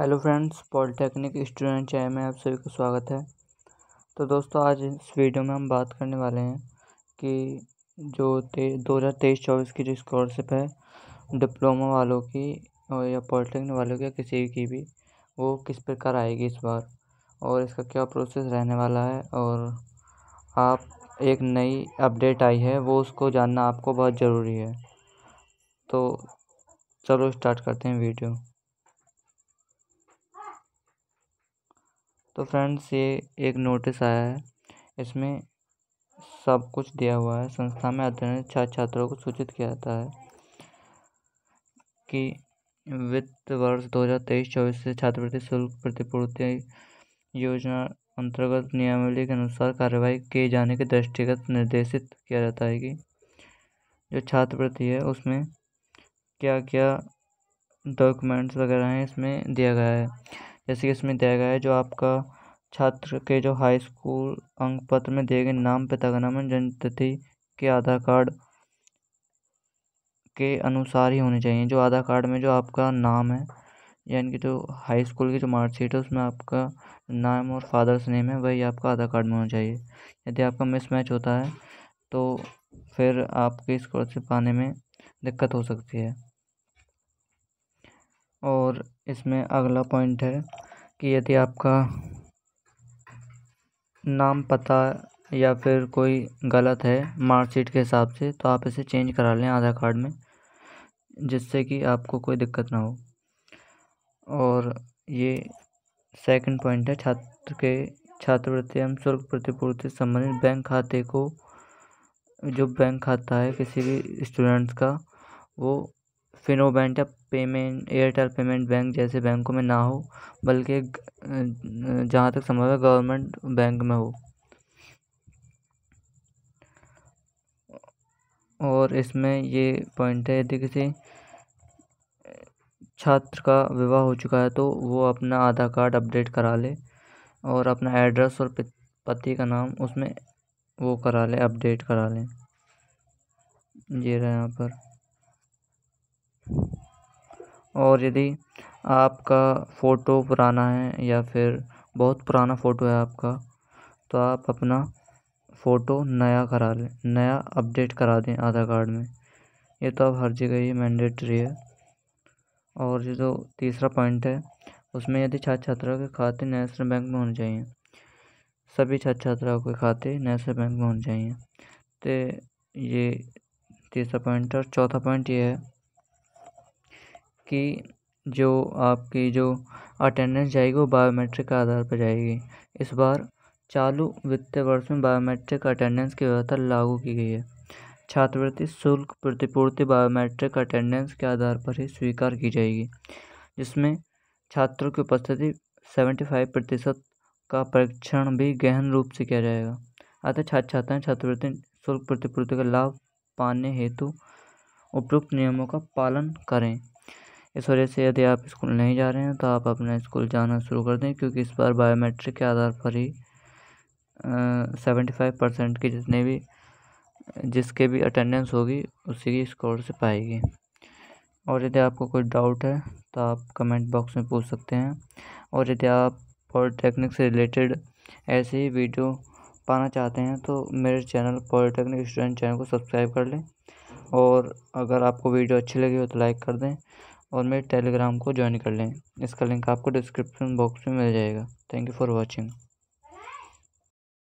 hello friends polytechnic student चाय में आप सभी का स्वागत है तो दोस्तों आज इस वीडियो में हम बात करने वाले हैं कि जो ते दो हज़ार तेईस चौबीस की जो स्कॉलरशिप है डिप्लोमा वालों की और या पॉलिटेक्निक वालों की या किसी की भी वो किस प्रकार आएगी इस बार और इसका क्या प्रोसेस रहने वाला है और आप एक नई अपडेट आई है वो उसको जानना आपको बहुत ज़रूरी है तो चलो स्टार्ट करते हैं वीडियो तो फ्रेंड्स ये एक नोटिस आया है इसमें सब कुछ दिया हुआ है संस्था में अध्ययन छात्र छात्रों को सूचित किया जाता है कि वित्त वर्ष दो हज़ार तेईस चौबीस से छात्रवृत्ति शुल्क प्रतिपूर्ति योजना अंतर्गत नियमावली के अनुसार कार्रवाई किए जाने के दृष्टिगत निर्देशित किया जाता है कि जो छात्रवृत्ति है उसमें क्या क्या डॉक्यूमेंट्स वगैरह हैं इसमें दिया गया है जैसे कि इसमें दिया गया है जो आपका छात्र के जो हाई स्कूल अंक पत्र में दिए गए नाम पिता का नाम जन्म तिथि के आधार कार्ड के अनुसार ही होने चाहिए जो आधार कार्ड में जो आपका नाम है यानी कि जो हाई स्कूल की जो मार्कशीट है उसमें आपका नाम और फादर्स नेम है वही आपका आधार कार्ड में होना चाहिए यदि आपका मिसमैच होता है तो फिर आपकी स्कॉलरशिप पाने में दिक्कत हो सकती है और इसमें अगला पॉइंट है कि यदि आपका नाम पता या फिर कोई गलत है मार्कशीट के हिसाब से तो आप इसे चेंज करा लें आधार कार्ड में जिससे कि आपको कोई दिक्कत ना हो और ये सेकंड पॉइंट है छात्र के छात्रवृत्ति एवं शुल्क प्रतिपूर्ति संबंधित बैंक खाते को जो बैंक खाता है किसी भी स्टूडेंट्स का वो Fino bank payment Airtel payment bank जैसे बैंकों में ना हो बल्कि जहाँ तक संभव है गवर्नमेंट बैंक में हो और इसमें ये पॉइंट है यदि किसी छात्र का विवाह हो चुका है तो वो अपना आधार कार्ड अपडेट करा ले और अपना एड्रेस और पति का नाम उसमें वो करा ले अपडेट करा लें ये रहा यहाँ पर और यदि आपका फ़ोटो पुराना है या फिर बहुत पुराना फ़ोटो है आपका तो आप अपना फ़ोटो नया करा लें नया अपडेट करा दें आधार कार्ड में ये तो अब हर जगह ही मैंडेटरी है और ये जो तीसरा पॉइंट है उसमें यदि छात्र छात्राओं के खाते नेशनल बैंक में होने चाहिए सभी छात्र छात्राओं के खाते नेशनल बैंक में होने चाहिए तो ये तीसरा पॉइंट और चौथा पॉइंट ये है आपकी जो आपकी जो अटेंडेंस जाएगी वो बायोमेट्रिक के आधार पर जाएगी इस बार चालू वित्तीय वर्ष में बायोमेट्रिक अटेंडेंस की व्यवस्था लागू की गई है छात्रवृत्ति शुल्क प्रतिपूर्ति बायोमेट्रिक अटेंडेंस के आधार पर ही स्वीकार की जाएगी जिसमें छात्रों की उपस्थिति सेवेंटी फाइव प्रतिशत का परीक्षण भी गहन रूप से किया जाएगा अतः छात्र छात्राएं छात्रवृत्ति शुल्क प्रतिपूर्ति का लाभ पाने हेतु उपयुक्त नियमों का पालन करें इस वजह से यदि आप स्कूल नहीं जा रहे हैं तो आप अपना स्कूल जाना शुरू कर दें क्योंकि इस बार बायोमेट्रिक के आधार पर ही सेवेंटी फाइव परसेंट की जितने भी जिसके भी अटेंडेंस होगी उसी की स्कोर से पाएगी और यदि आपको कोई डाउट है तो आप कमेंट बॉक्स में पूछ सकते हैं और यदि आप पॉलिटेक्निक से रिलेटेड ऐसे ही वीडियो पाना चाहते हैं तो मेरे चैनल पॉलिटेक्निक स्टूडेंट चैनल को सब्सक्राइब कर लें और अगर आपको वीडियो अच्छी लगी हो तो लाइक कर दें और मेरे टेलीग्राम को ज्वाइन कर लें इसका लिंक आपको डिस्क्रिप्शन बॉक्स में मिल जाएगा थैंक यू फॉर वॉचिंग